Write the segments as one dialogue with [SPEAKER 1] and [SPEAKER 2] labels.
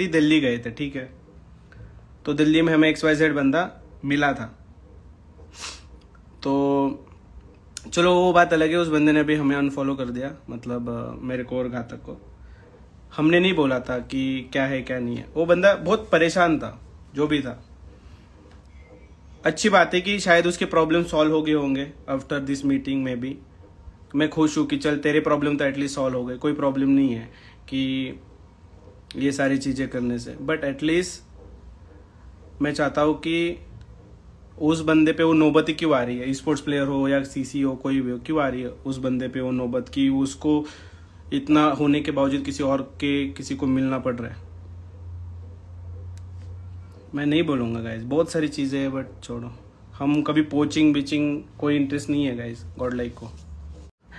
[SPEAKER 1] Recently Delhi गए थे ठीक है तो दिल्ली में हमें एक्स वाई जेड बंदा मिला था तो चलो वो बात अलग है उस बंदे ने भी हमें अनफॉलो कर दिया मतलब मेरे को और घातक को हमने नहीं बोला था कि क्या है क्या नहीं है वो बंदा बहुत परेशान था जो भी था अच्छी बात है कि शायद उसके प्रॉब्लम सॉल्व हो गए होंगे आफ्टर दिस मीटिंग में भी मैं खुश हूँ कि चल तेरे प्रॉब्लम तो एटलीस्ट सॉल्व हो गए कोई प्रॉब्लम नहीं है कि ये सारी चीज़ें करने से बट एटलीस्ट मैं चाहता हूँ कि उस बंदे पे वो नौबत ही क्यों आ रही है स्पोर्ट्स प्लेयर हो या सीसी हो कोई भी हो क्यों आ रही है उस बंदे पे वो नौबत की उसको इतना होने के बावजूद किसी और के किसी को मिलना पड़ रहा है मैं नहीं बोलूँगा गाइज बहुत सारी चीज़ें हैं बट छोड़ो हम कभी पोचिंग बिचिंग कोई इंटरेस्ट नहीं है गाइज गॉड लाइक को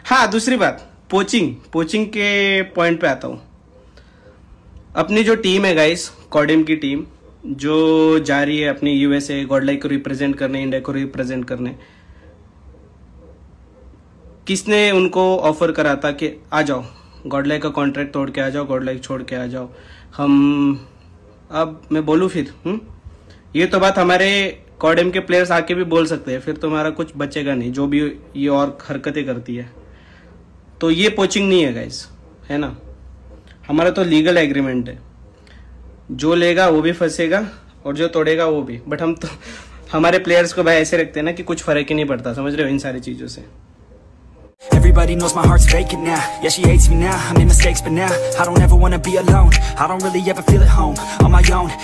[SPEAKER 1] हाँ दूसरी बात पोचिंग पोचिंग के पॉइंट पे आता हूँ अपनी जो टीम है गाइस कॉडिम की टीम जो जा रही है अपनी यूएसए गॉडलाइक को रिप्रेजेंट करने इंडिया को रिप्रेजेंट करने किसने उनको ऑफर करा था कि आ जाओ गॉडलाइक का कॉन्ट्रैक्ट तोड़ के आ जाओ गॉडलाइक छोड़ के आ जाओ हम अब मैं बोलू फिर हुँ? हम्म? ये तो बात हमारे कॉडेम के प्लेयर्स आके भी बोल सकते हैं फिर तुम्हारा तो कुछ बचेगा नहीं जो भी ये और हरकतें करती है तो ये कोचिंग नहीं है गाइस है ना हमारा तो लीगल एग्रीमेंट है जो लेगा वो भी फंसेगा और जो तोड़ेगा वो भी बट हम तो हमारे प्लेयर्स को भाई ऐसे रखते हैं ना कि कुछ फर्क ही नहीं पड़ता समझ रहे हो इन सारी चीज़ों से Everybody knows my heart's breaking now Yeah, she hates me now I made mistakes, but now I don't ever wanna be alone I don't really ever feel at home On my own